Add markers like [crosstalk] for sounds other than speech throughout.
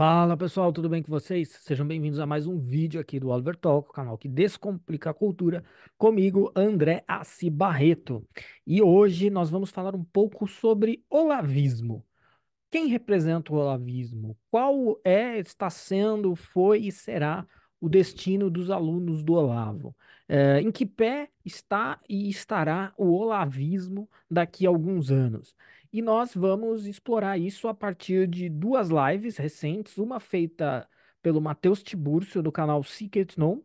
Fala pessoal, tudo bem com vocês? Sejam bem-vindos a mais um vídeo aqui do Oliver Talk, o canal que descomplica a cultura, comigo André Assi Barreto. E hoje nós vamos falar um pouco sobre olavismo. Quem representa o olavismo? Qual é, está sendo, foi e será o destino dos alunos do Olavo? É, em que pé está e estará o olavismo daqui a alguns anos? E nós vamos explorar isso a partir de duas lives recentes, uma feita pelo Matheus Tiburcio do canal Secret Known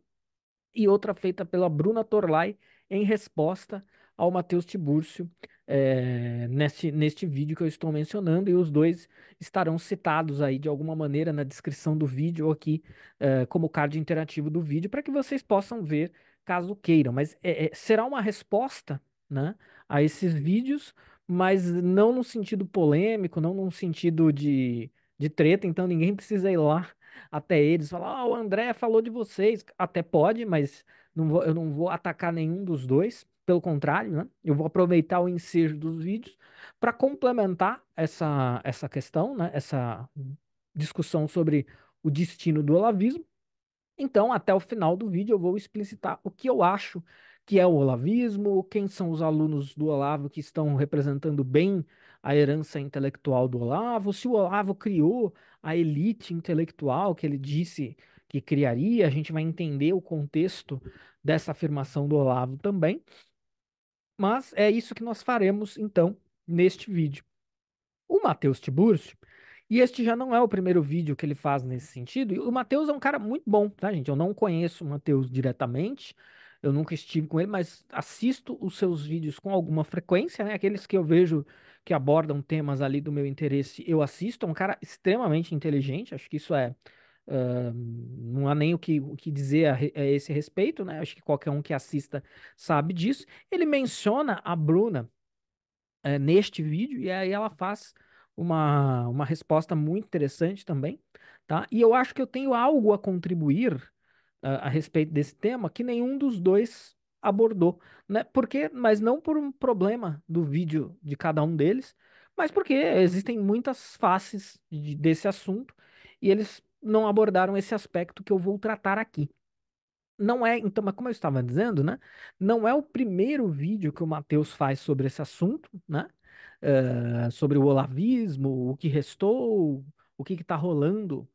e outra feita pela Bruna Torlai em resposta ao Matheus Tiburcio é, eh, neste, neste vídeo que eu estou mencionando e os dois estarão citados aí de alguma maneira na descrição do vídeo ou aqui é, como card interativo do vídeo para que vocês possam ver caso queiram. Mas é, é será uma resposta né, a esses vídeos mas não num sentido polêmico, não num sentido de, de treta, então ninguém precisa ir lá [laughs] até eles falar, ah, o André falou de vocês. Até pode, mas não vou, eu não vou atacar nenhum dos dois. Pelo contrário, né? Eu vou aproveitar o ensejo dos vídeos para complementar essa, essa questão, né? Essa discussão sobre o destino do olavismo. Então, até o final do vídeo, eu vou explicitar o que eu acho que é o olavismo, quem são os alunos do Olavo que estão representando bem a herança intelectual do Olavo, se o Olavo criou a elite intelectual que ele disse que criaria, a gente vai entender o contexto dessa afirmação do Olavo também. Mas é isso que nós faremos então neste vídeo. O Matheus Tiburcio e este já não é o primeiro vídeo que ele faz nesse sentido. E o Matheus é um cara muito bom, tá, gente? Eu não conheço o Matheus diretamente eu nunca estive com ele, mas assisto os seus vídeos com alguma frequência, né? Aqueles que eu vejo que abordam temas ali do meu interesse, eu assisto. É um cara extremamente inteligente, acho que isso é. Uh, não há nem o que, o que dizer a, a esse respeito, né? Acho que qualquer um que assista sabe disso. Ele menciona a Bruna uh, neste vídeo e aí ela faz uma, uma resposta muito interessante também, tá? E eu acho que eu tenho algo a contribuir a, a respeito desse tema que nenhum dos dois abordou, né? Porque, mas não por um problema do vídeo de cada um deles, mas porque existem muitas faces de, desse assunto e eles não abordaram esse aspecto que eu vou tratar aqui. Não é, então, mas como eu estava dizendo, né? Não é o primeiro vídeo que o Matheus faz sobre esse assunto, né? Uh, sobre o olavismo, o que restou, o que está rolando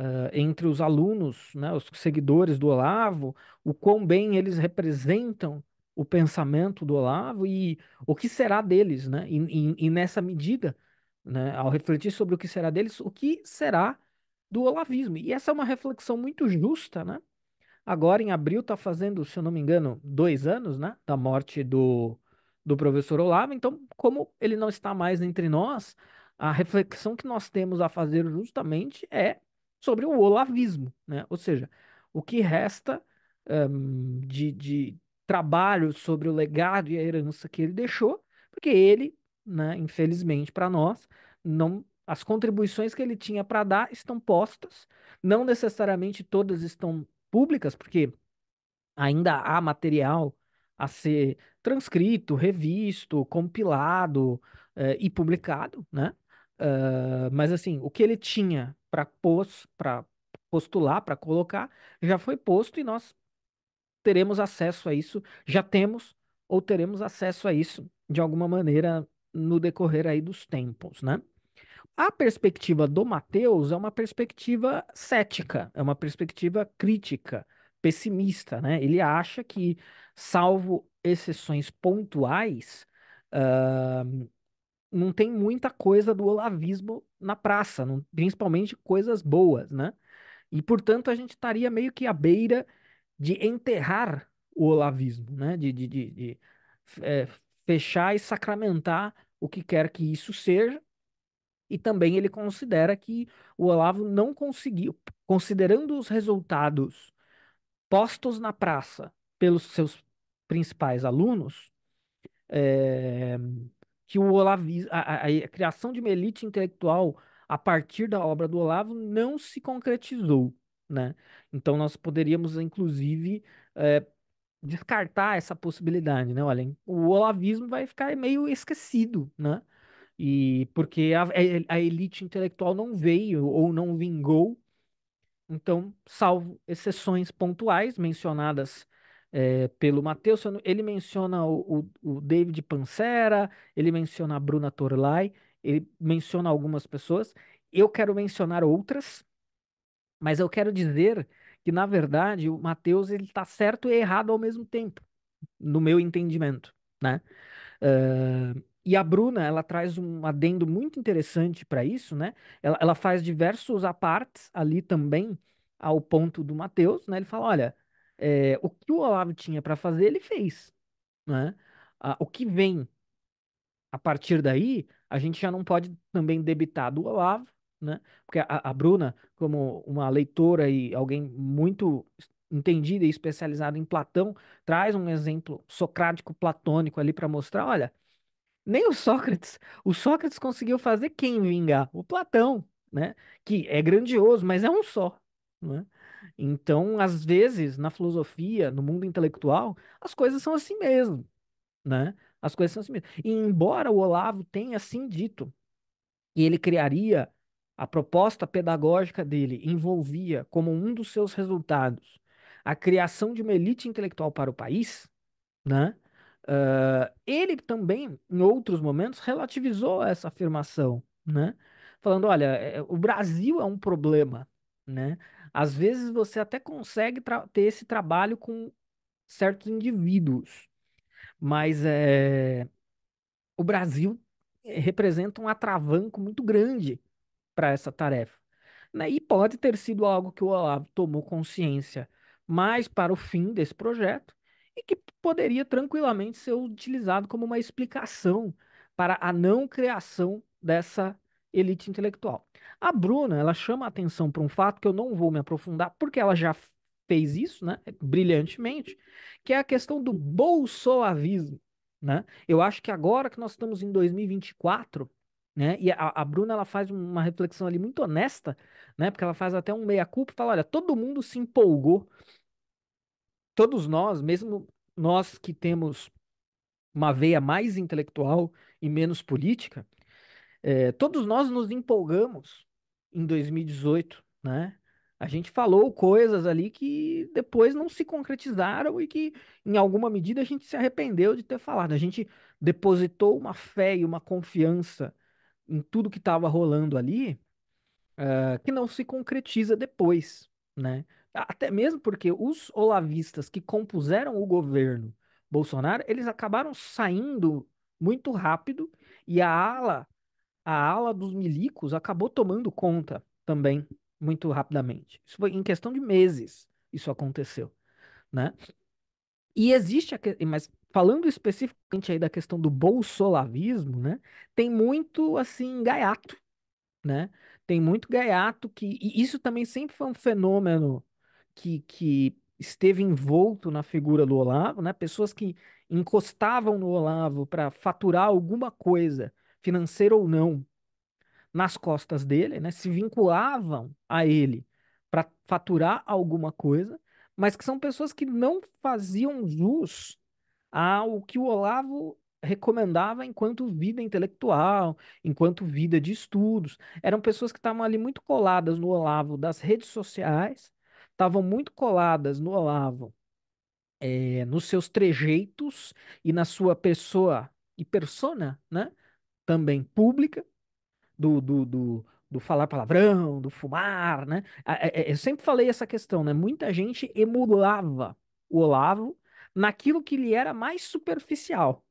Uh, entre os alunos, né, os seguidores do Olavo, o quão bem eles representam o pensamento do Olavo e o que será deles, né? E, e, e nessa medida, né, ao refletir sobre o que será deles, o que será do olavismo? E essa é uma reflexão muito justa, né? Agora, em abril, está fazendo, se eu não me engano, dois anos, né, da morte do, do professor Olavo. Então, como ele não está mais entre nós, a reflexão que nós temos a fazer justamente é sobre o olavismo, né? Ou seja, o que resta um, de, de trabalho sobre o legado e a herança que ele deixou, porque ele, né, infelizmente para nós, não as contribuições que ele tinha para dar estão postas, não necessariamente todas estão públicas, porque ainda há material a ser transcrito, revisto, compilado eh, e publicado, né? Ah, mas assim, o que ele tinha para pos, para postular, para colocar, já foi posto e nós teremos acesso a isso, já temos ou teremos acesso a isso de alguma maneira no decorrer aí dos tempos, né? A perspectiva do Mateus é uma perspectiva cética, é uma perspectiva crítica, pessimista, né? Ele acha que, salvo exceções pontuais, uh, não tem muita coisa do olavismo na praça, não, principalmente coisas boas, né? E, portanto, a gente estaria meio que à beira de enterrar o olavismo, né? De, de, de, de é, fechar e sacramentar o que quer que isso seja. E também ele considera que o Olavo não conseguiu, considerando os resultados postos na praça pelos seus principais alunos, é, que o Olavismo, a, a, a, criação de uma elite intelectual a partir da obra do Olavo não se concretizou, né? Então nós poderíamos, inclusive, é, descartar essa possibilidade, né? Olha, o Olavismo vai ficar meio esquecido, né? E porque a, a elite intelectual não veio ou não vingou, então, salvo exceções pontuais mencionadas é, pelo Matheus. Ele menciona o, o, o, David Pancera, ele menciona a Bruna Torlai, ele menciona algumas pessoas. Eu quero mencionar outras, mas eu quero dizer que, na verdade, o Matheus está certo e errado ao mesmo tempo, no meu entendimento. Né? Uh, e a Bruna, ela traz um adendo muito interessante para isso, né? Ela, ela faz diversos apartes ali também ao ponto do Matheus, né? Ele fala, olha, é, o que o Olavo tinha para fazer, ele fez. Né? Ah, o que vem a partir daí, a gente já não pode também debitar do Olavo, né? Porque a, a Bruna, como uma leitora e alguém muito entendida e especializada em Platão, traz um exemplo socrático platônico ali para mostrar, olha, nem o Sócrates, o Sócrates conseguiu fazer quem vingar? O Platão, né? Que é grandioso, mas é um só. Né? Então, às vezes, na filosofia, no mundo intelectual, as coisas são assim mesmo, né? As coisas são assim mesmo. E embora o Olavo tenha assim dito que ele criaria a proposta pedagógica dele envolvia como um dos seus resultados a criação de uma elite intelectual para o país, né? Uh, ele também, em outros momentos, relativizou essa afirmação, né? Falando, olha, é, o Brasil é um problema, né? Às vezes você até consegue ter esse trabalho com certos indivíduos, mas é, o Brasil eh, representa um atravanco muito grande para essa tarefa. Né? E pode ter sido algo que o Olavo tomou consciência mais para o fim desse projeto e que poderia tranquilamente ser utilizado como uma explicação para a não criação dessa elite intelectual. A Bruna, ela chama a atenção para um fato que eu não vou me aprofundar, porque ela já fez isso, né, brilhantemente, que é a questão do bolsoavismo, né? Eu acho que agora que nós estamos em 2024, né, e a, a Bruna, ela faz uma reflexão ali muito honesta, né, porque ela faz até um meia-culpa e fala, olha, todo mundo se empolgou, todos nós, mesmo nós que temos uma veia mais intelectual e menos política, é, todos nós nos empolgamos em 2018, né? A gente falou coisas ali que depois não se concretizaram e que, em alguma medida, a gente se arrependeu de ter falado. A gente depositou uma fé e uma confiança em tudo que estava rolando ali, uh, que não se concretiza depois, né? Até mesmo porque os olavistas que compuseram o governo Bolsonaro, eles acabaram saindo muito rápido e a ala a ala dos milicos acabou tomando conta também muito rapidamente. Isso foi em questão de meses isso aconteceu, né? E existe, a, mas falando especificamente aí da questão do bolsolavismo, né? Tem muito assim gaiato, né? Tem muito gaiato que e isso também sempre foi um fenômeno que, que esteve envolto na figura do Olavo, né? Pessoas que encostavam no Olavo para faturar alguma coisa financeira ou não, nas costas dele, né? Se vinculavam a ele para faturar alguma coisa, mas que são pessoas que não faziam jus ao que o Olavo recomendava enquanto vida intelectual, enquanto vida de estudos. Eram pessoas que estavam ali muito coladas no Olavo das redes sociais, estavam muito coladas no Olavo é, nos seus trejeitos e na sua pessoa e persona, né? também pública, do, do, do, do falar palavrão, do fumar, né? É, é, eu sempre falei essa questão, né? Muita gente emulava o Olavo naquilo que lhe era mais superficial,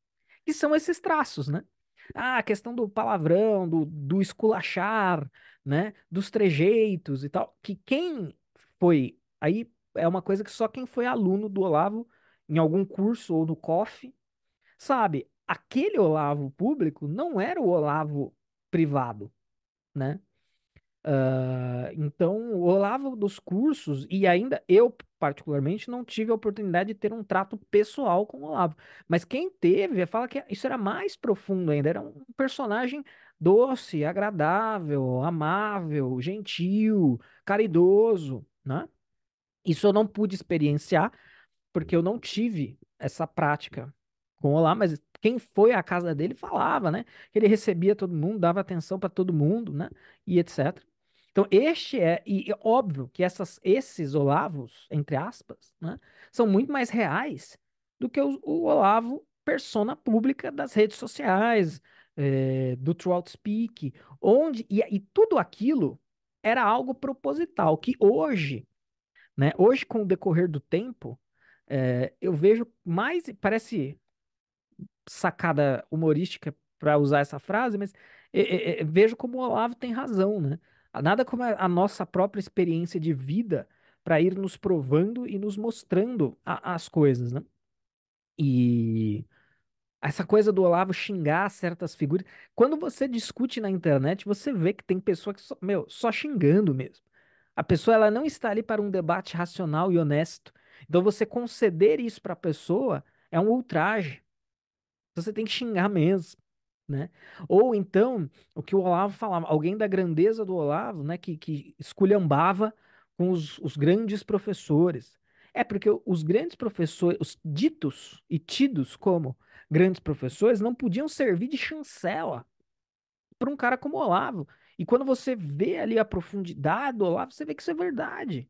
que são esses traços, né? Ah, a questão do palavrão, do, do esculachar, né? Dos trejeitos e tal. Que quem foi. Aí é uma coisa que só quem foi aluno do Olavo em algum curso ou no COF sabe aquele Olavo público não era o Olavo privado, né? Uh, então, o Olavo dos cursos, e ainda eu, particularmente, não tive a oportunidade de ter um trato pessoal com o Olavo. Mas quem teve, fala que isso era mais profundo ainda. Era um personagem doce, agradável, amável, gentil, caridoso, né? Isso eu não pude experienciar, porque eu não tive essa prática com o Olavo, mas quem foi à casa dele falava, né? Ele recebia todo mundo, dava atenção para todo mundo, né? E etc. Então, este é, e é óbvio que essas, esses Olavos, entre aspas, né, são muito mais reais do que o, o Olavo persona pública das redes sociais, é, do Throughout Speak, onde, e, e tudo aquilo era algo proposital, que hoje, né, hoje com o decorrer do tempo, é, eu vejo mais, parece sacada humorística para usar essa frase, mas é, é, vejo como o Olavo tem razão, né? Nada como a nossa própria experiência de vida para ir nos provando e nos mostrando a, as coisas, né? E essa coisa do Olavo xingar certas figuras. Quando você discute na internet, você vê que tem pessoa que, só, meu, só xingando mesmo. A pessoa ela não está ali para um debate racional e honesto. Então você conceder isso para a pessoa é um ultraje. Então, você tem que xingar mesmo. Né? Ou então, o que o Olavo falava, alguém da grandeza do Olavo, né, que, que esculhambava com os, os grandes professores. É porque os grandes professores, os ditos e tidos como grandes professores, não podiam servir de chancela para um cara como o Olavo. E quando você vê ali a profundidade do Olavo, você vê que isso é verdade.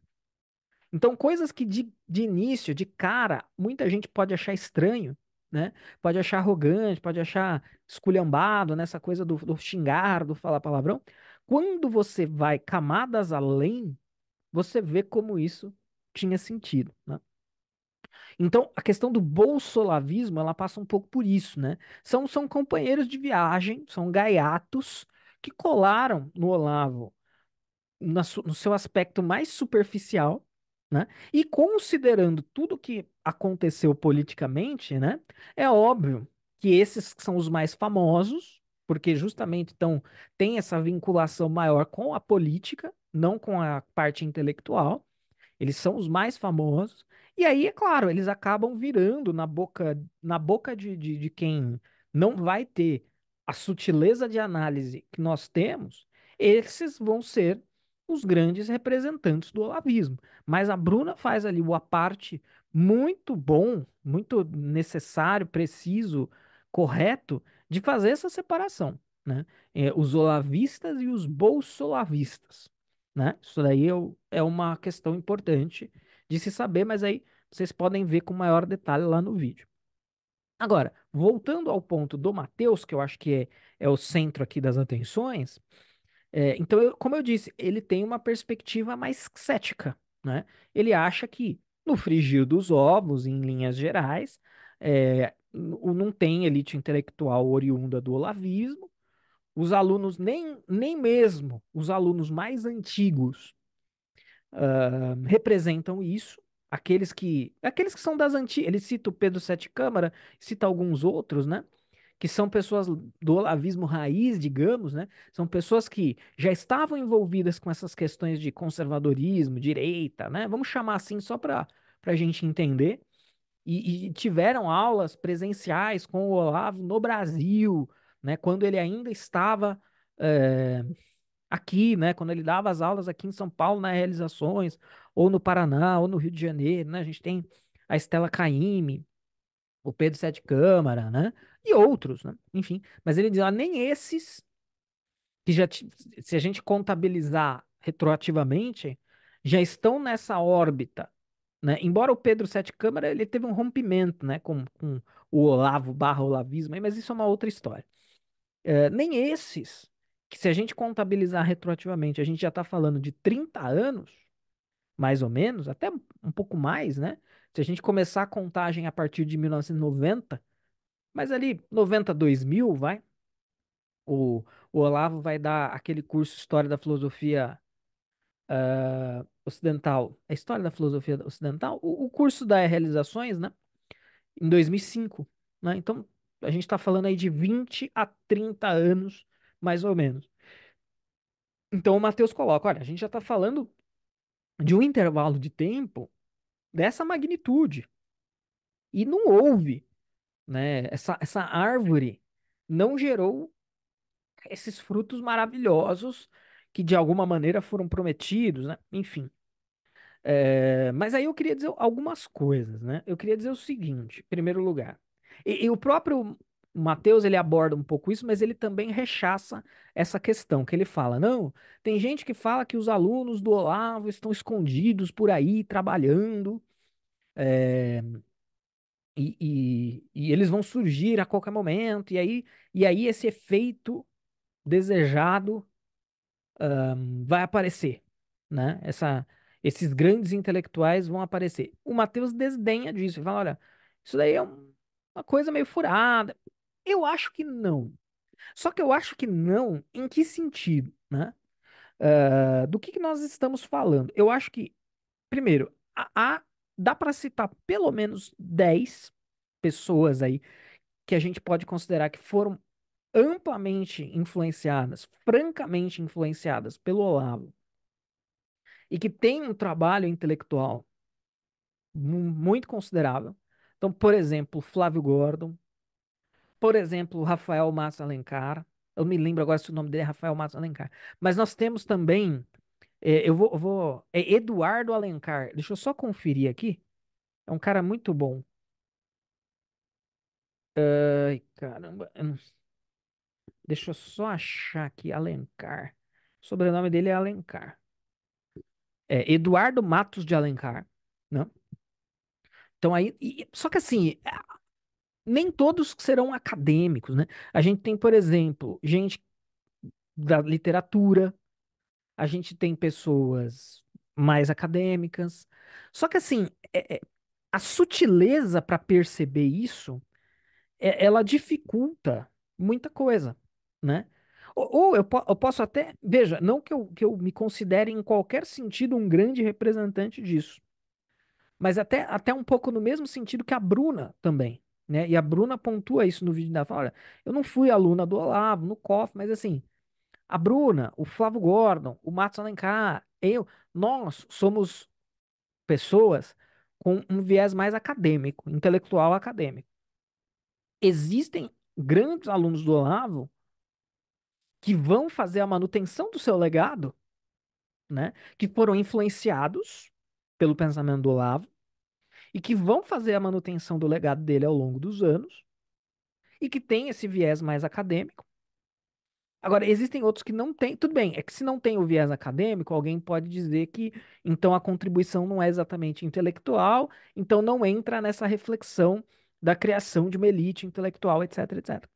Então, coisas que de, de início, de cara, muita gente pode achar estranho, né? Pode achar arrogante, pode achar esculhambado, nessa né? coisa do, do xingar, do falar palavrão. Quando você vai camadas além, você vê como isso tinha sentido, né? Então, a questão do bolsolavismo, ela passa um pouco por isso, né? São, são companheiros de viagem, são gaiatos que colaram no Olavo na, no seu aspecto mais superficial né? E considerando tudo que aconteceu politicamente, né, é óbvio que esses que são os mais famosos, porque justamente tão tem essa vinculação maior com a política, não com a parte intelectual. Eles são os mais famosos. E aí, é claro, eles acabam virando na boca, na boca de, de, de quem não vai ter a sutileza de análise que nós temos, esses vão ser os grandes representantes do olavismo. Mas a Bruna faz ali o aparte muito bom, muito necessário, preciso, correto de fazer essa separação, né? É, os olavistas e os bolsolavistas, né? Isso daí é, é uma questão importante de se saber, mas aí vocês podem ver com maior detalhe lá no vídeo. Agora, voltando ao ponto do Mateus, que eu acho que é, é o centro aqui das atenções, é, então, eu, como eu disse, ele tem uma perspectiva mais cética. Né? Ele acha que no frigir dos ovos, em linhas gerais, é, não tem elite intelectual oriunda do olavismo. Os alunos, nem, nem mesmo os alunos mais antigos, uh, representam isso. Aqueles que, aqueles que são das antigas, ele cita o Pedro Sete Câmara, cita alguns outros, né? que são pessoas do olavismo raiz, digamos, né? São pessoas que já estavam envolvidas com essas questões de conservadorismo, direita, né? Vamos chamar assim só para a gente entender. E, e, tiveram aulas presenciais com o Olavo no Brasil, né? Quando ele ainda estava é, aqui, né? Quando ele dava as aulas aqui em São Paulo, nas realizações, ou no Paraná, ou no Rio de Janeiro, né? A gente tem a Estela Caime, o Pedro Sete Câmara, né? E outros, né? Enfim. Mas ele diz, ah, nem esses que já, se a gente contabilizar retroativamente, já estão nessa órbita, né? Embora o Pedro Sete Câmara, ele teve um rompimento, né? Com, com o Olavo barra Olavismo, mas isso é uma outra história. É, nem esses, que se a gente contabilizar retroativamente, a gente já está falando de 30 anos, mais ou menos, até um pouco mais, né? Se a gente começar a contagem a partir de 1990, mas ali 90, 2000, vai. O, o Olavo vai dar aquele curso História da Filosofia uh, Ocidental. A é História da Filosofia Ocidental? O, o curso da Realizações, né? Em 2005, né? Então, a gente está falando aí de 20 a 30 anos, mais ou menos. Então, o Matheus coloca, olha, a gente já está falando de um intervalo de tempo dessa magnitude. E não houve, né? Essa, essa árvore não gerou esses frutos maravilhosos que de alguma maneira foram prometidos, né? Enfim. É, mas aí eu queria dizer algumas coisas, né? Eu queria dizer o seguinte, em primeiro lugar. E, e o próprio Mateus ele aborda um pouco isso, mas ele também rechaça essa questão que ele fala: não, tem gente que fala que os alunos do Olavo estão escondidos por aí trabalhando é, e, e, e, eles vão surgir a qualquer momento. E aí, e aí esse efeito desejado um, vai aparecer, né? Essa, esses grandes intelectuais vão aparecer. O Mateus desdenha disso. Ele fala: olha, isso daí é uma coisa meio furada. Eu acho que não. Só que eu acho que não, em que sentido, né? Uh, do que, que nós estamos falando? Eu acho que, primeiro, dá para citar pelo menos 10 pessoas aí que a gente pode considerar que foram amplamente influenciadas, francamente influenciadas pelo Olavo, e que tem um trabalho intelectual muito considerável. Então, por exemplo, Flávio Gordon, por exemplo, Rafael Massa Alencar. Eu me lembro agora se o nome dele é Rafael Massa Alencar. Mas nós temos também. É, eu vou, vou. É Eduardo Alencar. Deixa eu só conferir aqui. É um cara muito bom. Ai, caramba. Deixa eu só achar aqui Alencar. O sobrenome dele é Alencar. É Eduardo Matos de Alencar, não né? Então aí, e, só que assim, nem todos serão acadêmicos, né? A gente tem, por exemplo, gente da literatura, a gente tem pessoas mais acadêmicas. Só que assim, é, é a sutileza para perceber isso, é, ela dificulta muita coisa, né? Ou, ou eu, po eu, posso até, veja, não que eu, que eu me considere em qualquer sentido um grande representante disso, mas até, até um pouco no mesmo sentido que a Bruna também, né? E a Bruna pontua isso no vídeo dela. Fala, olha, eu não fui aluna do Olavo, no COF, mas assim, a Bruna, o Flávio Gordon, o Matos Alencar, eu, nós somos pessoas com um viés mais acadêmico, intelectual acadêmico. Existem grandes alunos do Olavo que vão fazer a manutenção do seu legado, né? Que foram influenciados pelo pensamento do Olavo, e que vão fazer a manutenção do legado dele ao longo dos anos e que tem esse viés mais acadêmico. Agora, existem outros que não têm. Tudo bem, é que se não tem o viés acadêmico, alguém pode dizer que então a contribuição não é exatamente intelectual, então não entra nessa reflexão da criação de uma elite intelectual, etc, etc.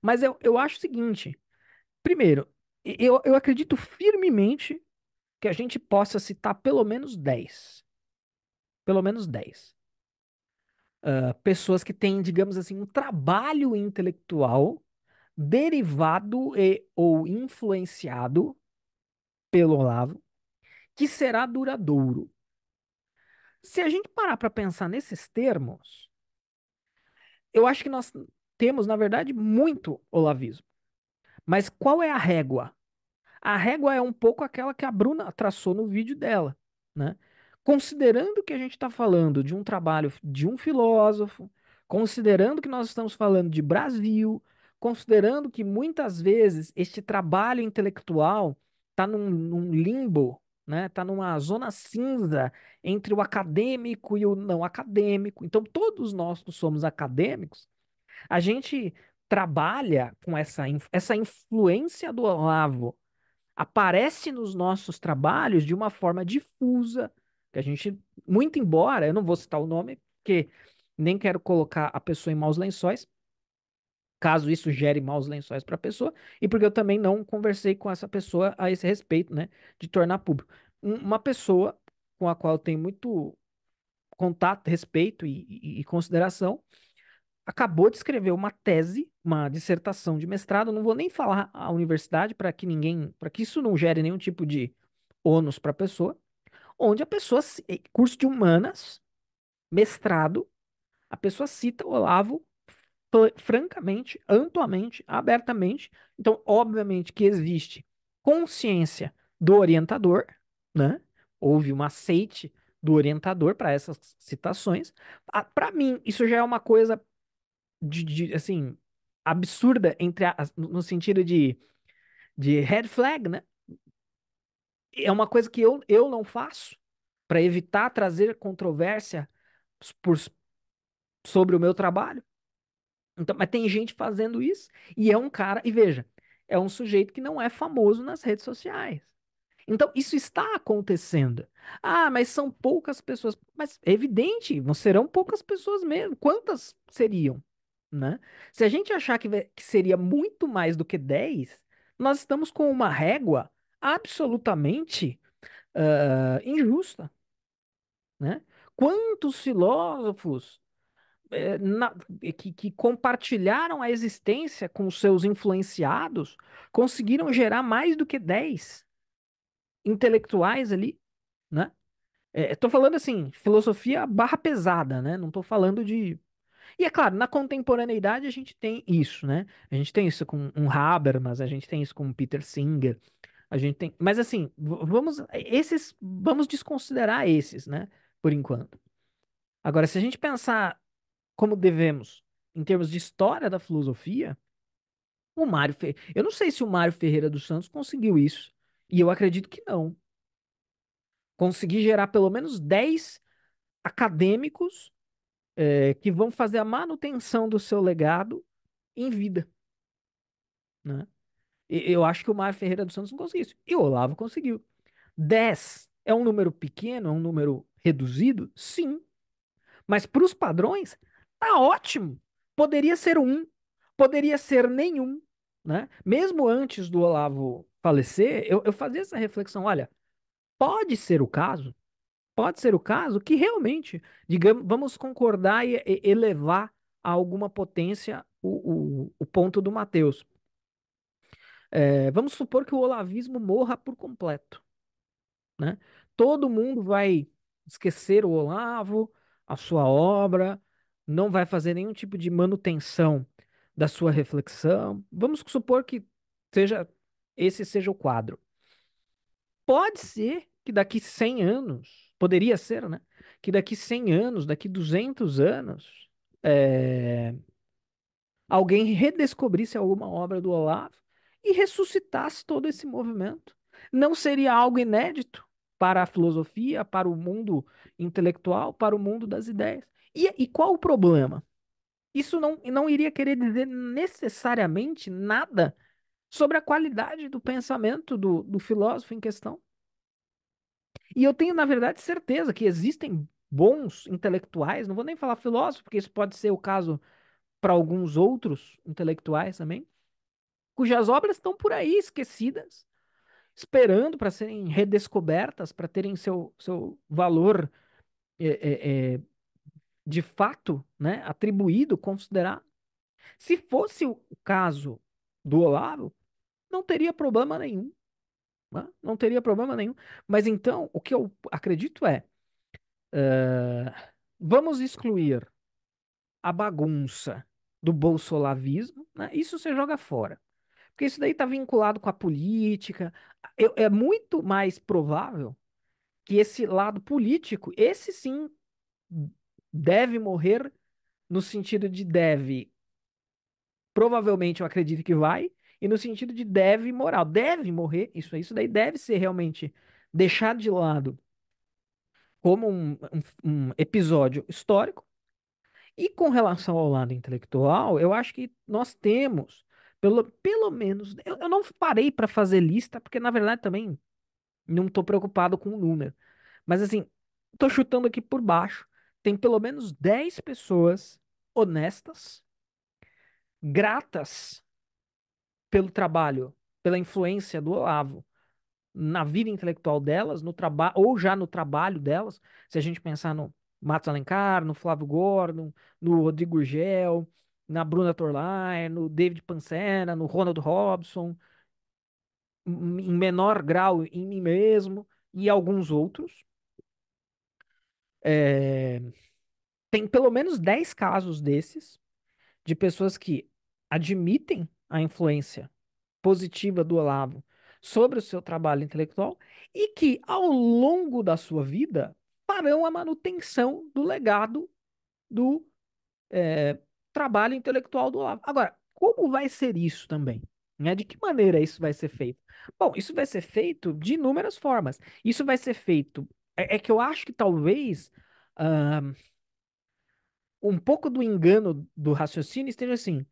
Mas eu, eu acho o seguinte: primeiro, eu, eu acredito firmemente que a gente possa citar pelo menos 10. Pelo menos 10. Uh, ah, pessoas que têm, digamos assim, um trabalho intelectual derivado e, ou influenciado pelo Olavo, que será duradouro. Se a gente parar para pensar nesses termos, eu acho que nós temos, na verdade, muito olavismo. Mas qual é a régua? A régua é um pouco aquela que a Bruna traçou no vídeo dela, né? considerando que a gente está falando de um trabalho de um filósofo, considerando que nós estamos falando de Brasil, considerando que muitas vezes este trabalho intelectual está num, num, limbo, né? Tá numa zona cinza entre o acadêmico e o não acadêmico. Então todos nós que somos acadêmicos, a gente trabalha com essa essa influência do Olavo aparece nos nossos trabalhos de uma forma difusa, que a gente, muito embora, eu não vou citar o nome, porque nem quero colocar a pessoa em maus lençóis, caso isso gere maus lençóis para a pessoa, e porque eu também não conversei com essa pessoa a esse respeito, né, de tornar público. Uma pessoa com a qual eu tenho muito contato, respeito e, e, e consideração, acabou de escrever uma tese, uma dissertação de mestrado, não vou nem falar a universidade para que ninguém, para que isso não gere nenhum tipo de ônus para a pessoa, onde a pessoa, eh, curso de humanas, mestrado, a pessoa cita Olavo francamente, amplamente, abertamente. Então, obviamente que existe consciência do orientador, né? Houve um aceite do orientador para essas citações. Ah, para mim, isso já é uma coisa de, de assim absurda entre a, no sentido de de red flag, né? é uma coisa que eu, eu não faço para evitar trazer controvérsia por, sobre o meu trabalho. Então, mas tem gente fazendo isso e é um cara, e veja, é um sujeito que não é famoso nas redes sociais. Então, isso está acontecendo. Ah, mas são poucas pessoas. Mas é evidente, serão poucas pessoas mesmo. Quantas seriam? Né? Se a gente achar que, que seria muito mais do que 10, nós estamos com uma régua absolutamente uh, injusta. Né? Quantos filósofos eh, na, que, que, compartilharam a existência com seus influenciados conseguiram gerar mais do que 10 intelectuais ali, né? Estou é, falando assim, filosofia barra pesada, né? Não estou falando de e é claro, na contemporaneidade a gente tem isso, né? A gente tem isso com um Habermas, a gente tem isso com Peter Singer, a gente tem, mas assim, vamos esses, vamos desconsiderar esses, né? Por enquanto. Agora, se a gente pensar como devemos em termos de história da filosofia, o Mário Fe... eu não sei se o Mário Ferreira dos Santos conseguiu isso, e eu acredito que não. Consegui gerar pelo menos 10 acadêmicos é, que vão fazer a manutenção do seu legado em vida. Né? Eu acho que o Mar Ferreira dos Santos não conseguiu isso. E o Olavo conseguiu. 10 é um número pequeno, é um número reduzido? Sim. Mas para os padrões, tá ótimo. Poderia ser um, poderia ser nenhum. Né? Mesmo antes do Olavo falecer, eu, eu fazia essa reflexão: olha, pode ser o caso, pode ser o caso que realmente, digamos, vamos concordar e, elevar a alguma potência o, o, o ponto do Mateus. É, vamos supor que o olavismo morra por completo. Né? Todo mundo vai esquecer o Olavo, a sua obra, não vai fazer nenhum tipo de manutenção da sua reflexão. Vamos supor que seja esse seja o quadro. Pode ser que daqui 100 anos, poderia ser, né? Que daqui 100 anos, daqui 200 anos, é... alguém redescobrisse alguma obra do Olavo e ressuscitasse todo esse movimento. Não seria algo inédito para a filosofia, para o mundo intelectual, para o mundo das ideias. E, e qual o problema? Isso não, não iria querer dizer necessariamente nada sobre a qualidade do pensamento do, do filósofo em questão. E eu tenho, na verdade, certeza que existem bons intelectuais, não vou nem falar filósofo, porque isso pode ser o caso para alguns outros intelectuais também, cujas obras estão por aí esquecidas, esperando para serem redescobertas, para terem seu, seu valor é, é, de fato né, atribuído, considerado. Se fosse o caso do Olavo, não teria problema nenhum. Né? Não teria problema nenhum. Mas então, o que eu acredito é: uh, vamos excluir a bagunça do bolsolavismo, né? isso você joga fora. Porque isso daí está vinculado com a política. Eu, é muito mais provável que esse lado político, esse sim, deve morrer no sentido de deve. Provavelmente eu acredito que vai, e no sentido de deve moral. Deve morrer, isso isso daí deve ser realmente deixado de lado como um, um, um episódio histórico. E com relação ao lado intelectual, eu acho que nós temos pelo, pelo menos, eu, eu não parei para fazer lista, porque na verdade também não estou preocupado com o número. Mas assim, estou chutando aqui por baixo. Tem pelo menos 10 pessoas honestas, gratas pelo trabalho, pela influência do Olavo na vida intelectual delas, no trabalho ou já no trabalho delas, se a gente pensar no Matos Alencar, no Flávio Gordon, no Rodrigo Gel, na Bruna Torlai, no David Pansera, no Ronald Robson, em menor grau em mim mesmo e alguns outros. É... Tem pelo menos 10 casos desses de pessoas que admitem a influência positiva do Olavo sobre o seu trabalho intelectual e que, ao longo da sua vida, farão a manutenção do legado do é, trabalho intelectual do Olavo. Agora, como vai ser isso também? Né? De que maneira isso vai ser feito? Bom, isso vai ser feito de inúmeras formas. Isso vai ser feito. É, é que eu acho que talvez uh, um pouco do engano do raciocínio esteja assim: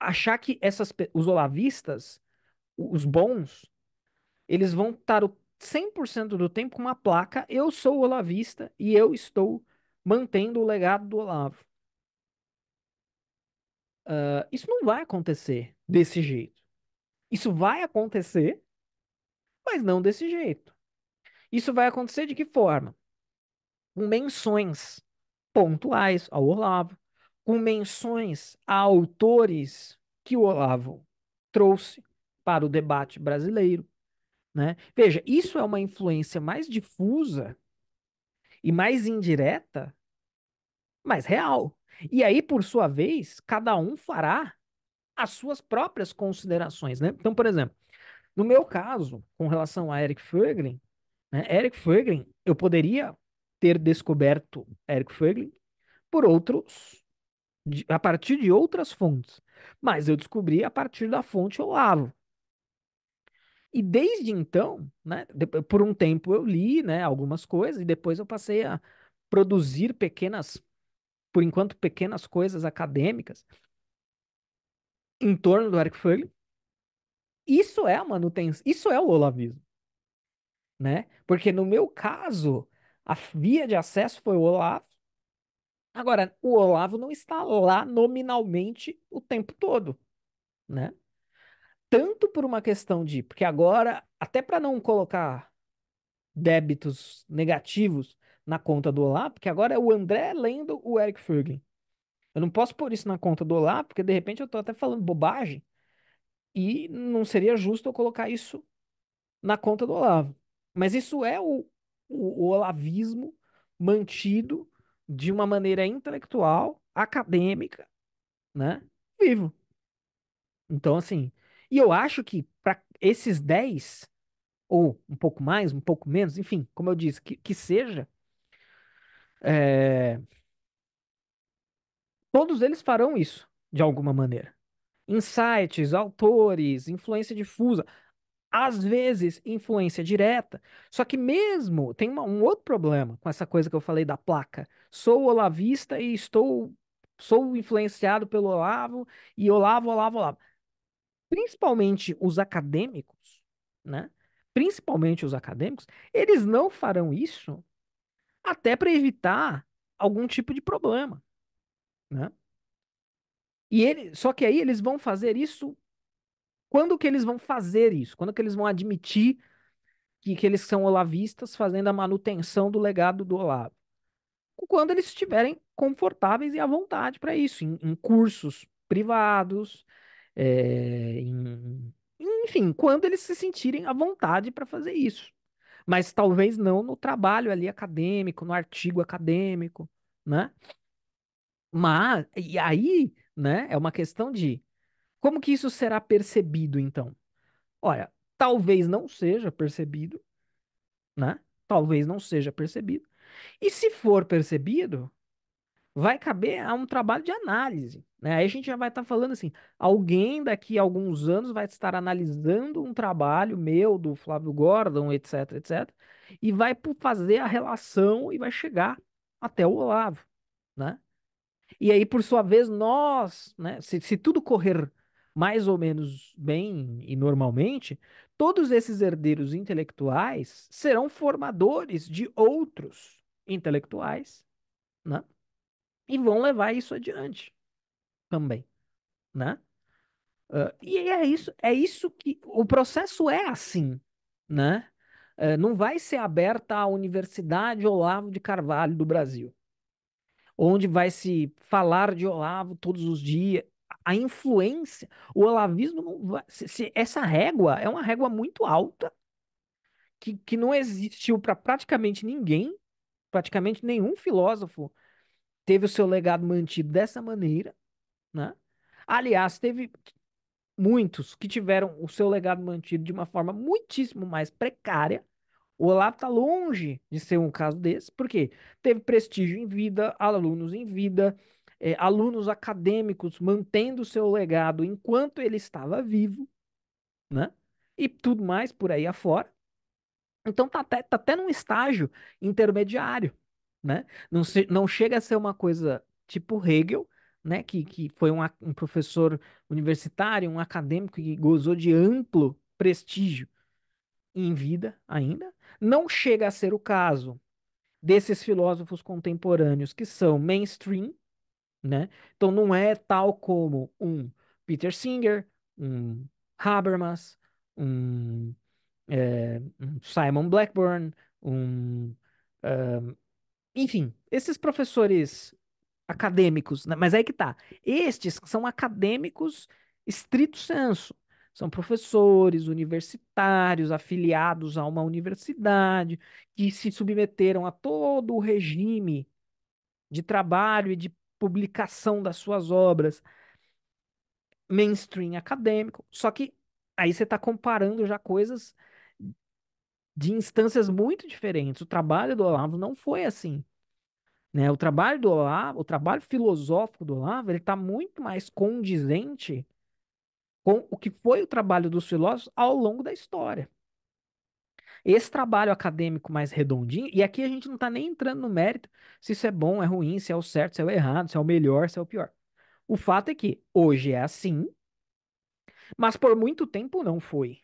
achar que essas, os olavistas, os bons, eles vão estar o 100% do tempo com uma placa: eu sou olavista e eu estou mantendo o legado do Olavo. Ah, isso não vai acontecer desse jeito. Isso vai acontecer, mas não desse jeito. Isso vai acontecer de que forma? Com menções pontuais ao Olavo, com menções a autores que o Olavo trouxe para o debate brasileiro. Né? Veja, isso é uma influência mais difusa e mais indireta, mas real. E aí, por sua vez, cada um fará as suas próprias considerações, né? Então, por exemplo, no meu caso, com relação a Eric Fögling, né? Eric Fögling, eu poderia ter descoberto Eric Fögling por outros, a partir de outras fontes, mas eu descobri a partir da fonte Olavo. E desde então, né, por um tempo eu li né, algumas coisas e depois eu passei a produzir pequenas por enquanto, pequenas coisas acadêmicas em torno do Eric Furley. Isso é a manutenção, isso é o olavismo, né? Porque no meu caso, a via de acesso foi o Olavo. Agora, o Olavo não está lá nominalmente o tempo todo, né? Tanto por uma questão de, porque agora, até para não colocar débitos negativos na conta do Olá, porque agora é o André lendo o Eric Ferguson. Eu não posso pôr isso na conta do Olá, porque de repente eu estou até falando bobagem e não seria justo eu colocar isso na conta do Olavo. Mas isso é o, o, o olavismo mantido de uma maneira intelectual, acadêmica, né? Vivo. Então, assim, e eu acho que para esses 10, ou um pouco mais, um pouco menos, enfim, como eu disse, que, que seja, é... Todos eles farão isso, de alguma maneira. Insights, autores, influência difusa, às vezes influência direta. Só que mesmo tem uma, um outro problema com essa coisa que eu falei da placa. Sou olavista e estou sou influenciado pelo Olavo e Olavo, Olavo, Olavo. Principalmente os acadêmicos, né? Principalmente os acadêmicos, eles não farão isso até para evitar algum tipo de problema, né? E ele, só que aí eles vão fazer isso quando que eles vão fazer isso? Quando que eles vão admitir que, que eles são olavistas fazendo a manutenção do legado do Olavo? Quando eles estiverem confortáveis e à vontade para isso, em, em, cursos privados, é, em, enfim, quando eles se sentirem à vontade para fazer isso mas talvez não no trabalho ali acadêmico, no artigo acadêmico, né? Mas, e aí, né, é uma questão de como que isso será percebido, então? Olha, talvez não seja percebido, né? Talvez não seja percebido. E se for percebido, vai caber a um trabalho de análise. Né? Aí a gente já vai estar tá falando assim: alguém daqui a alguns anos vai estar analisando um trabalho meu, do Flávio Gordon, etc, etc, e vai fazer a relação e vai chegar até o Olavo. Né? E aí, por sua vez, nós, né, se, se tudo correr mais ou menos bem e normalmente, todos esses herdeiros intelectuais serão formadores de outros intelectuais, né? e vão levar isso adiante também, né? Uh, e é isso, é isso que o processo é assim, né? Uh, não vai ser aberta a Universidade Olavo de Carvalho do Brasil, onde vai se falar de Olavo todos os dias. A influência, o olavismo não vai, se, se, essa régua é uma régua muito alta que, que não existiu para praticamente ninguém, praticamente nenhum filósofo teve o seu legado mantido dessa maneira, né? Aliás, teve muitos que tiveram o seu legado mantido de uma forma muitíssimo mais precária. O Olavo está longe de ser um caso desse, porque teve prestígio em vida, alunos em vida, é, alunos acadêmicos mantendo o seu legado enquanto ele estava vivo, né? E tudo mais por aí afora. Então tá até, tá até num estágio intermediário, né? Não, se, não chega a ser uma coisa tipo Hegel, né? Que, que foi um, um professor universitário, um acadêmico que gozou de amplo prestígio em vida ainda. Não chega a ser o caso desses filósofos contemporâneos que são mainstream, né? Então não é tal como um Peter Singer, um Habermas, um, é, um Simon Blackburn, um, um eh, enfim, esses professores acadêmicos, né, mas aí que tá. Estes são acadêmicos estrito senso. São professores universitários afiliados a uma universidade que se submeteram a todo o regime de trabalho e de publicação das suas obras mainstream acadêmico. Só que aí você está comparando já coisas de instâncias muito diferentes. O trabalho do Olavo não foi assim. Né? O trabalho do Olavo, o trabalho filosófico do Olavo, ele está muito mais condizente com o que foi o trabalho dos filósofos ao longo da história. Esse trabalho acadêmico mais redondinho, e aqui a gente não está nem entrando no mérito se isso é bom, é ruim, se é o certo, se é o errado, se é o melhor, se é o pior. O fato é que hoje é assim, mas por muito tempo não foi,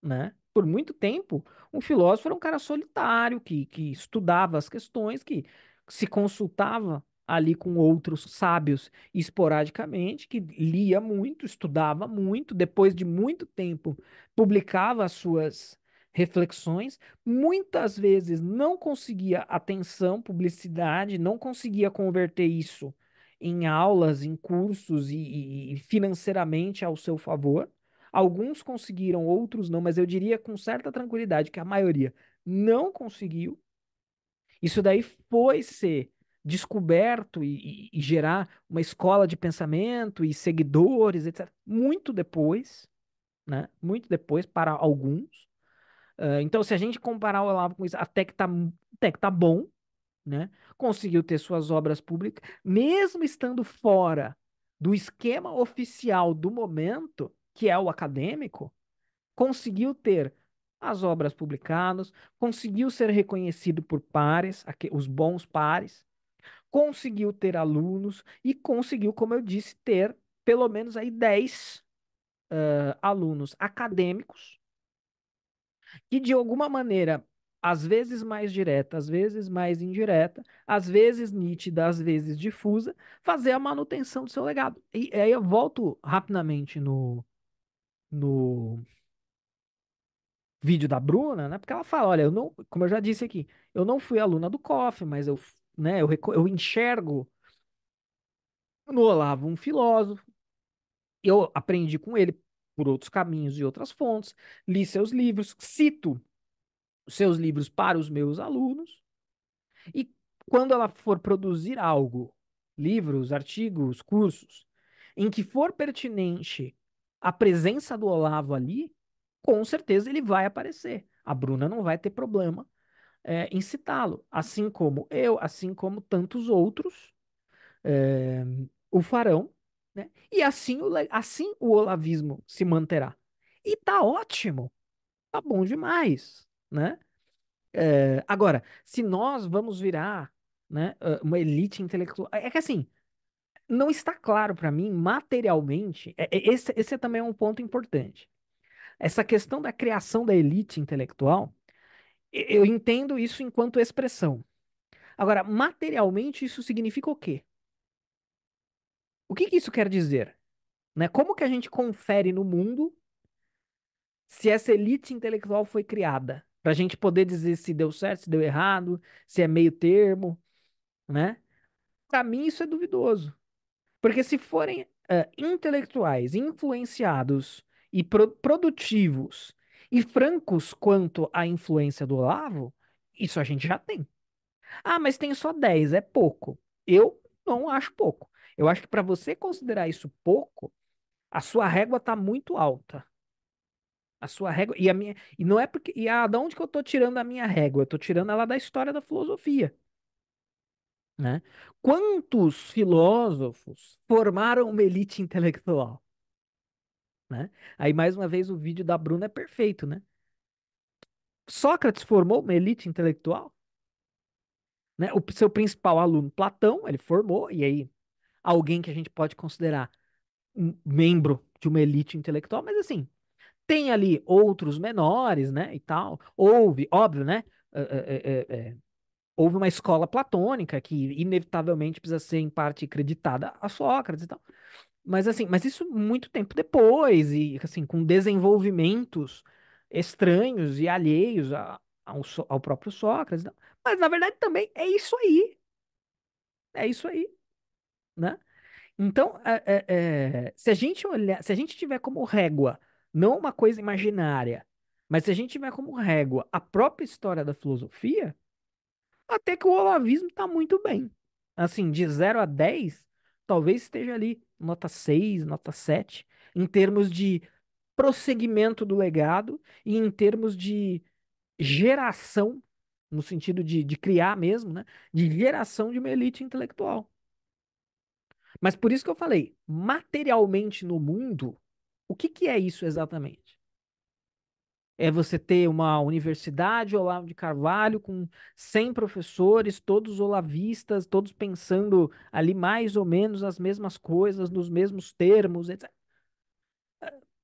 né? por muito tempo, um filósofo era um cara solitário, que, que estudava as questões, que se consultava ali com outros sábios esporadicamente, que lia muito, estudava muito, depois de muito tempo publicava as suas reflexões, muitas vezes não conseguia atenção, publicidade, não conseguia converter isso em aulas, em cursos e, e financeiramente ao seu favor. Alguns conseguiram, outros não, mas eu diria com certa tranquilidade que a maioria não conseguiu. Isso daí foi ser descoberto e, e, e gerar uma escola de pensamento e seguidores, etc. Muito depois, né? Muito depois para alguns. Uh, então, se a gente comparar o Olavo com isso, até que tá, até que tá bom, né? Conseguiu ter suas obras públicas, mesmo estando fora do esquema oficial do momento, que é o acadêmico, conseguiu ter as obras publicadas, conseguiu ser reconhecido por pares, os bons pares, conseguiu ter alunos e conseguiu, como eu disse, ter pelo menos aí 10 uh, alunos acadêmicos que, de alguma maneira, às vezes mais direta, às vezes mais indireta, às vezes nítida, às vezes difusa, fazer a manutenção do seu legado. E aí eu volto rapidamente no, no vídeo da Bruna, né? Porque ela fala, olha, eu não, como eu já disse aqui, eu não fui aluna do COF, mas eu, né, eu, eu enxergo no Olavo um filósofo. Eu aprendi com ele por outros caminhos e outras fontes, li seus livros, cito seus livros para os meus alunos. E quando ela for produzir algo, livros, artigos, cursos, em que for pertinente a presença do Olavo ali, com certeza ele vai aparecer. A Bruna não vai ter problema é, em citá-lo, assim como eu, assim como tantos outros, é, o farão, né? E assim o, assim o olavismo se manterá. E tá ótimo, tá bom demais, né? É, agora, se nós vamos virar né, uma elite intelectual. É que assim, não está claro para mim, materialmente, é, é, esse, esse é também um ponto importante. Essa questão da criação da elite intelectual, eu entendo isso enquanto expressão. Agora, materialmente, isso significa o quê? O que, que isso quer dizer? Né? Como que a gente confere no mundo se essa elite intelectual foi criada? Para a gente poder dizer se deu certo, se deu errado, se é meio termo, né? Para mim, isso é duvidoso. Porque se forem uh, intelectuais, influenciados e pro produtivos e francos quanto à influência do Olavo, isso a gente já tem. Ah, mas tem só 10, é pouco. Eu não acho pouco. Eu acho que para você considerar isso pouco, a sua régua está muito alta. A sua régua e a minha e não é porque e ah, a de onde que eu estou tirando a minha régua? Eu estou tirando ela da história da filosofia. Né? Quantos filósofos formaram uma elite intelectual? Né? Aí, mais uma vez, o vídeo da Bruna é perfeito, né? Sócrates formou uma elite intelectual? Né? O seu principal aluno, Platão, ele formou, e aí alguém que a gente pode considerar um membro de uma elite intelectual, mas assim, tem ali outros menores, né, e tal. Houve, óbvio, né, é, é, é, houve uma escola platônica que inevitavelmente precisa ser em parte creditada a Sócrates e tal. Mas assim, mas isso muito tempo depois e assim com desenvolvimentos estranhos e alheios a, ao, ao próprio Sócrates. Não. Mas na verdade também é isso aí. É isso aí, né? Então, é, é, é, se a gente olhar, se a gente tiver como régua não uma coisa imaginária, mas se a gente tiver como régua a própria história da filosofia, até que o olavismo está muito bem. Assim, de 0 a 10, talvez esteja ali nota 6, nota 7, em termos de prosseguimento do legado e em termos de geração, no sentido de, de criar mesmo, né? de geração de uma elite intelectual. Mas por isso que eu falei, materialmente no mundo, o que, que é isso exatamente? é você ter uma universidade Olavo de Carvalho com 100 professores, todos olavistas, todos pensando ali mais ou menos as mesmas coisas, nos mesmos termos, etc.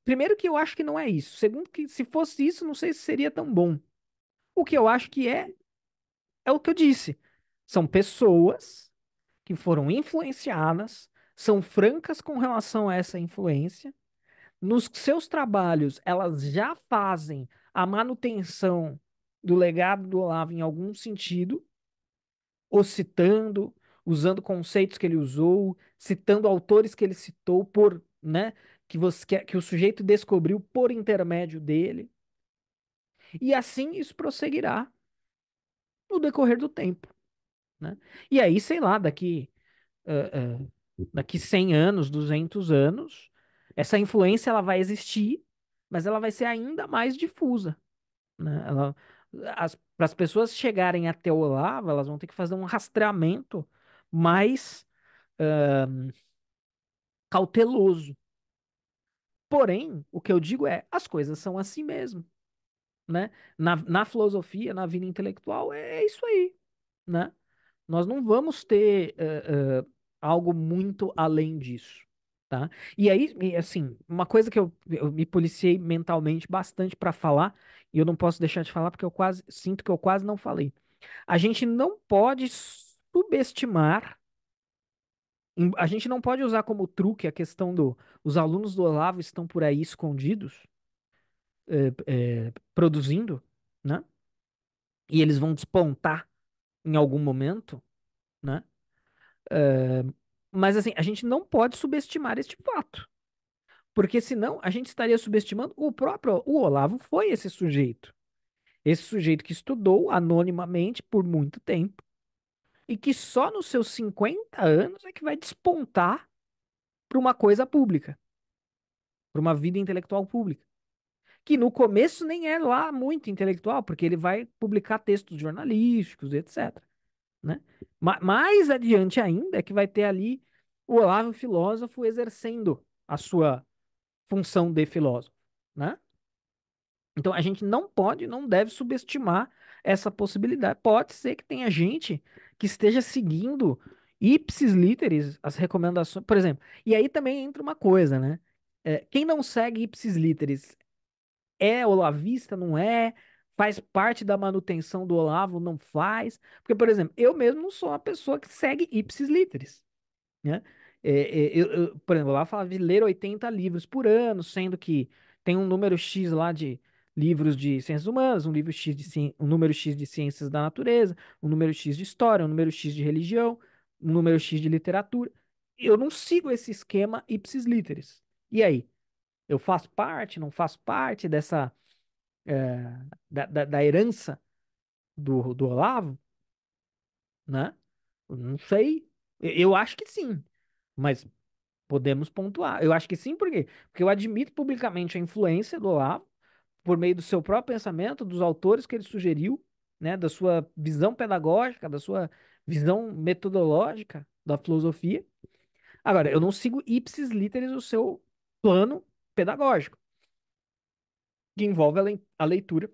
Primeiro que eu acho que não é isso. Segundo que se fosse isso, não sei se seria tão bom. O que eu acho que é é o que eu disse. São pessoas que foram influenciadas, são francas com relação a essa influência nos seus trabalhos elas já fazem a manutenção do legado do Olavo em algum sentido, ou citando, usando conceitos que ele usou, citando autores que ele citou por, né, que você que, que o sujeito descobriu por intermédio dele. E assim isso prosseguirá no decorrer do tempo, né? E aí, sei lá, daqui uh, uh, daqui 100 anos, 200 anos, essa influência ela vai existir, mas ela vai ser ainda mais difusa. Né? Ela, as, para as pessoas chegarem até o Olavo, elas vão ter que fazer um rastreamento mais cauteloso. Porém, o que eu digo é, as coisas são assim mesmo. Né? Na, na filosofia, na vida intelectual, é, é isso aí. Né? Nós não vamos ter uh, uh, algo muito além disso. Tá? E aí, assim, uma coisa que eu, eu me policiei mentalmente bastante para falar, e eu não posso deixar de falar porque eu quase sinto que eu quase não falei. A gente não pode subestimar, a gente não pode usar como truque a questão do os alunos do Olavo estão por aí escondidos, é, é, produzindo, né? E eles vão despontar em algum momento, né? É, mas assim, a gente não pode subestimar este fato. Porque senão a gente estaria subestimando o próprio o Olavo foi esse sujeito. Esse sujeito que estudou anonimamente por muito tempo e que só nos seus 50 anos é que vai despontar para uma coisa pública, para uma vida intelectual pública. Que no começo nem é lá muito intelectual, porque ele vai publicar textos jornalísticos, etc. Né? Mais adiante ainda é que vai ter ali o Olavo filósofo exercendo a sua função de filósofo. Né? Então a gente não pode, não deve subestimar essa possibilidade. Pode ser que tenha gente que esteja seguindo ipsis literis as recomendações, por exemplo. E aí também entra uma coisa, né? É, quem não segue ipsis literis é olavista, não é? faz parte da manutenção do Olavo, não faz. Porque, por exemplo, eu mesmo não sou uma pessoa que segue ipsis literis, né? É, é, eu, eu, por exemplo, lá falava de ler 80 livros por ano, sendo que tem um número X lá de livros de ciências humanas, um, livro X de, um número X de ciências da natureza, um número X de história, um número X de religião, um número X de literatura. Eu não sigo esse esquema ipsis literis. E aí? Eu faço parte, não faço parte dessa é, da, da, da, herança do, do Olavo? Né? Não sei. Eu, acho que sim. Mas podemos pontuar. Eu acho que sim, por quê? Porque eu admito publicamente a influência do Olavo por meio do seu próprio pensamento, dos autores que ele sugeriu, né, da sua visão pedagógica, da sua visão metodológica da filosofia. Agora, eu não sigo ipsis literis o seu plano pedagógico que envolve a leitura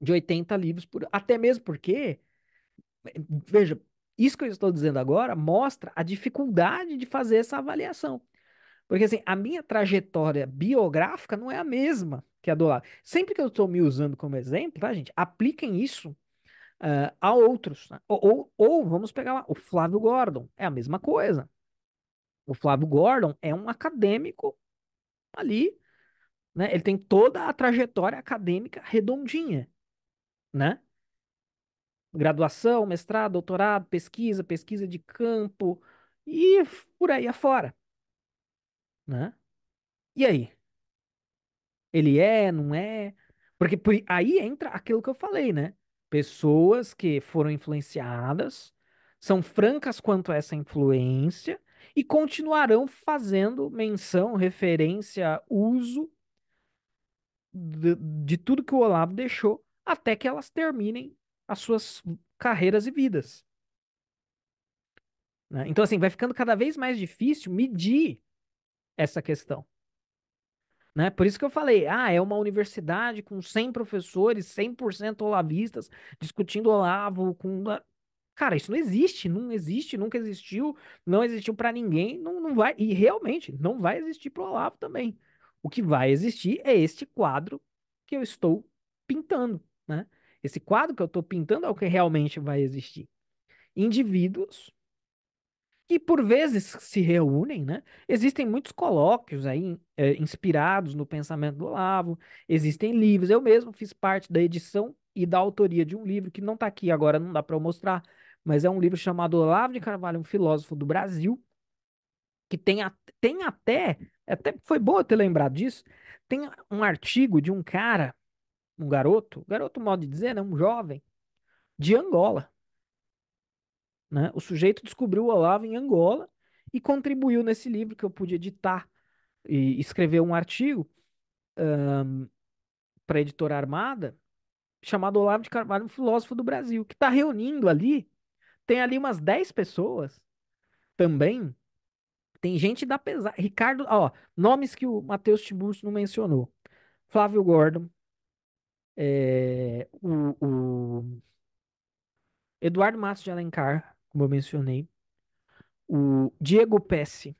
de 80 livros por até mesmo porque veja, isso que eu estou dizendo agora mostra a dificuldade de fazer essa avaliação. Porque assim, a minha trajetória biográfica não é a mesma que a do lado. Sempre que eu estou me usando como exemplo, tá, gente? Apliquem isso uh, a outros. Né? Ou, ou, ou, vamos pegar lá, o Flávio Gordon. É a mesma coisa. O Flávio Gordon é um acadêmico ali né? Ele tem toda a trajetória acadêmica redondinha, né? Graduação, mestrado, doutorado, pesquisa, pesquisa de campo e por aí afora, né? E aí? Ele é, não é? Porque por... aí entra aquilo que eu falei, né? Pessoas que foram influenciadas são francas quanto a essa influência e continuarão fazendo menção, referência, uso de, de tudo que o Olavo deixou até que elas terminem as suas carreiras e vidas. Né? Então, assim, vai ficando cada vez mais difícil medir essa questão. Né? Por isso que eu falei, ah, é uma universidade com 100 professores, 100% olavistas, discutindo Olavo com... Cara, isso não existe, não existe, nunca existiu, não existiu para ninguém, não, não vai, e realmente não vai existir pro Olavo também. O que vai existir é este quadro que eu estou pintando, né? Esse quadro que eu estou pintando é o que realmente vai existir. Indivíduos que por vezes se reúnem, né? Existem muitos colóquios aí é, inspirados no pensamento do Olavo, existem livros. Eu mesmo fiz parte da edição e da autoria de um livro que não está aqui agora, não dá para eu mostrar, mas é um livro chamado Olavo de Carvalho, um filósofo do Brasil, que tem, a, tem até, até foi boa ter lembrado disso, tem um artigo de um cara, um garoto, garoto modo de dizer, né, um jovem, de Angola. Né? O sujeito descobriu o Olavo em Angola e contribuiu nesse livro que eu pude editar e escrever um artigo um, para a editora Armada, chamado Olavo de Carvalho, um filósofo do Brasil, que está reunindo ali, tem ali umas 10 pessoas também tem gente da pesada. Ricardo, ó, nomes que o Matheus Tiburcio não mencionou. Flávio Gordon, é, o, o, Eduardo Matos de Alencar, como eu mencionei, o Diego Pesce,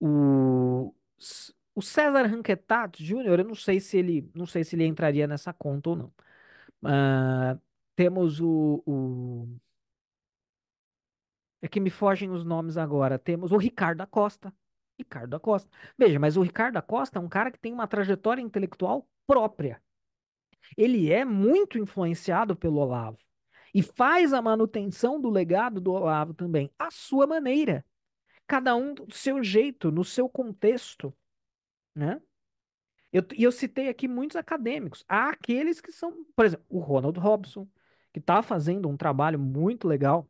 o, o César Ranquetato Júnior, eu não sei se ele, não sei se ele entraria nessa conta ou não. Uh, temos o, o é que me fogem os nomes agora. Temos o Ricardo Costa, Ricardo Costa. Veja, mas o Ricardo Costa é um cara que tem uma trajetória intelectual própria. Ele é muito influenciado pelo Olavo e faz a manutenção do legado do Olavo também, à sua maneira. Cada um do seu jeito, no seu contexto, né? Eu, e eu citei aqui muitos acadêmicos. Há aqueles que são, por exemplo, o Ronald Robson, que está fazendo um trabalho muito legal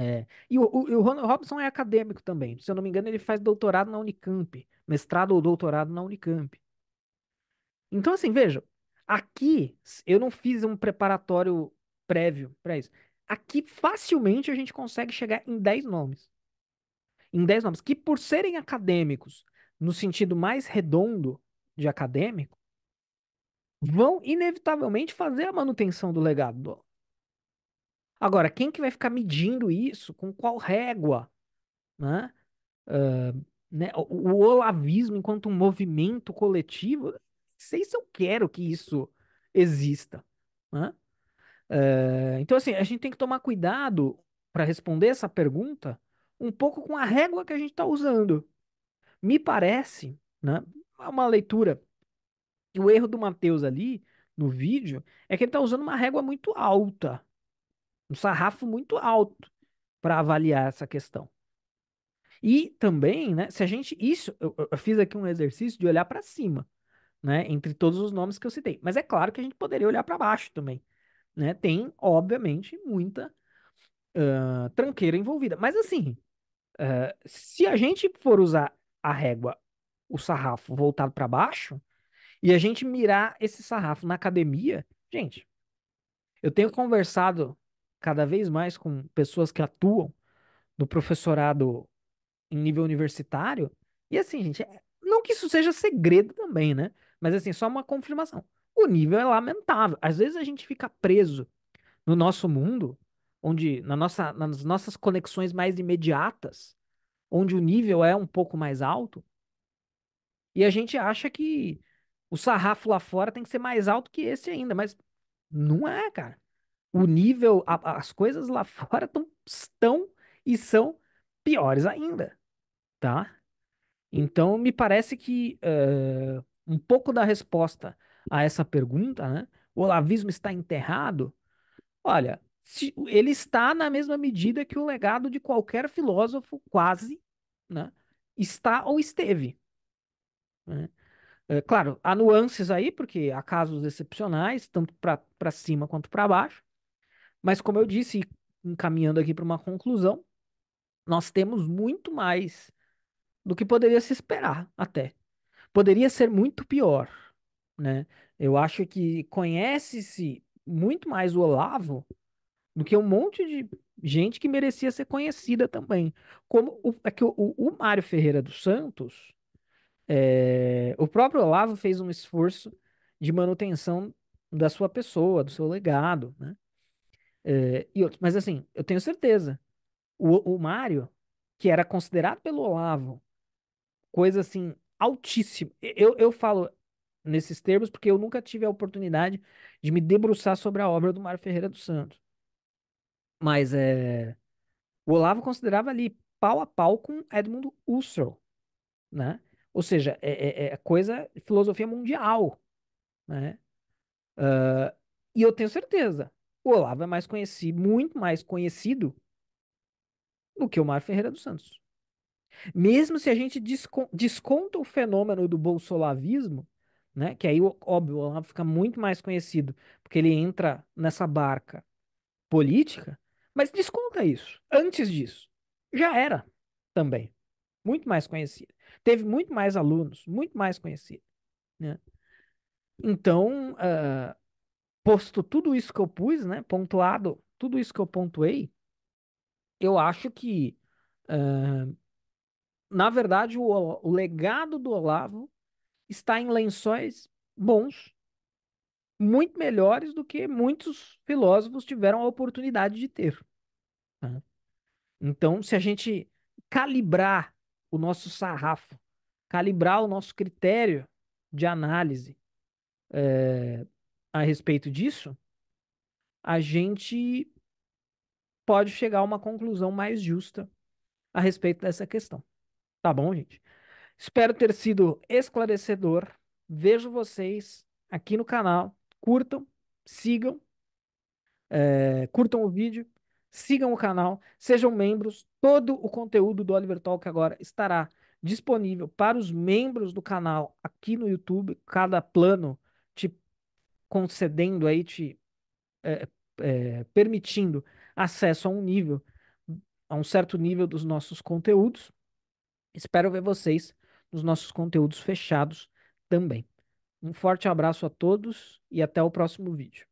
é, e o, o, o Robson é acadêmico também. Se eu não me engano, ele faz doutorado na Unicamp, mestrado ou doutorado na Unicamp. Então, assim, veja, aqui eu não fiz um preparatório prévio para isso. Aqui facilmente a gente consegue chegar em 10 nomes. Em 10 nomes, que por serem acadêmicos, no sentido mais redondo de acadêmico, vão inevitavelmente fazer a manutenção do legado do Agora, quem que vai ficar medindo isso? Com qual régua? Né? Uh, né? O, o olavismo enquanto um movimento coletivo, não sei se eu quero que isso exista. Né? Uh, então, assim, a gente tem que tomar cuidado para responder essa pergunta um pouco com a régua que a gente está usando. Me parece, né, uma leitura, o erro do Mateus ali no vídeo é que ele está usando uma régua muito alta um sarrafo muito alto para avaliar essa questão. E também, né, se a gente. Isso, eu, eu fiz aqui um exercício de olhar para cima, né, entre todos os nomes que eu citei. Mas é claro que a gente poderia olhar para baixo também. Né? Tem, obviamente, muita uh, tranqueira envolvida. Mas assim, uh, se a gente for usar a régua, o sarrafo voltado para baixo, e a gente mirar esse sarrafo na academia, gente, eu tenho conversado cada vez mais com pessoas que atuam no professorado em nível universitário. E assim, gente, é, não que isso seja segredo também, né? Mas assim, só uma confirmação. O nível é lamentável. Às vezes a gente fica preso no nosso mundo, onde na nossa, nas nossas conexões mais imediatas, onde o nível é um pouco mais alto, e a gente acha que o sarrafo lá fora tem que ser mais alto que esse ainda, mas não é, cara o nível, a, as coisas lá [laughs] fora tão, estão e são piores ainda, tá? Então, me parece que uh, um pouco da resposta a essa pergunta, né? O olavismo está enterrado? Olha, se, ele está na mesma medida que o legado de qualquer filósofo, quase, né? Está ou esteve. Né? É, claro, há nuances aí, porque há casos excepcionais, tanto para cima quanto para baixo, mas como eu disse, encaminhando aqui para uma conclusão, nós temos muito mais do que poderia se esperar até. Poderia ser muito pior, né? Eu acho que conhece-se muito mais o Olavo do que um monte de gente que merecia ser conhecida também. Como o, é que o, o Mário Ferreira dos Santos, é, o próprio Olavo fez um esforço de manutenção da sua pessoa, do seu legado, né? Eh, e outros. Mas assim, eu tenho certeza. O, o Mário, que era considerado pelo Olavo coisa assim altíssima. Eu, eu falo nesses termos porque eu nunca tive a oportunidade de me debruçar sobre a obra do Mário Ferreira dos Santos. Mas é, o Olavo considerava ali pau a pau com Edmundo Husserl, né? Ou seja, é, é, é coisa filosofia mundial, né? Uh, e eu tenho certeza, o Olavo é mais conhecido, muito mais conhecido do que o Mar Ferreira dos Santos. Mesmo se a gente desconta o fenômeno do bolsolavismo, né, que aí, óbvio, o Olavo fica muito mais conhecido, porque ele entra nessa barca política, mas desconta isso. Antes disso, já era também. Muito mais conhecido. Teve muito mais alunos, muito mais conhecido. Né? Então, uh, posto tudo isso que eu pus, né? Pontuado tudo isso que eu pontuei, eu acho que, uh, na verdade, o, o legado do Olavo está em lençóis bons, muito melhores do que muitos filósofos tiveram a oportunidade de ter. Né. Então, se a gente calibrar o nosso sarrafo, calibrar o nosso critério de análise, a respeito disso, a gente pode chegar a uma conclusão mais justa a respeito dessa questão. Tá bom, gente? Espero ter sido esclarecedor. Vejo vocês aqui no canal. Curtam, sigam, é, curtam o vídeo, sigam o canal, sejam membros. Todo o conteúdo do Oliver Talk agora estará disponível para os membros do canal aqui no YouTube. Cada plano concedendo aí, te é, é, permitindo acesso a um nível, a um certo nível dos nossos conteúdos. Espero ver vocês nos nossos conteúdos fechados também. Um forte abraço a todos e até o próximo vídeo.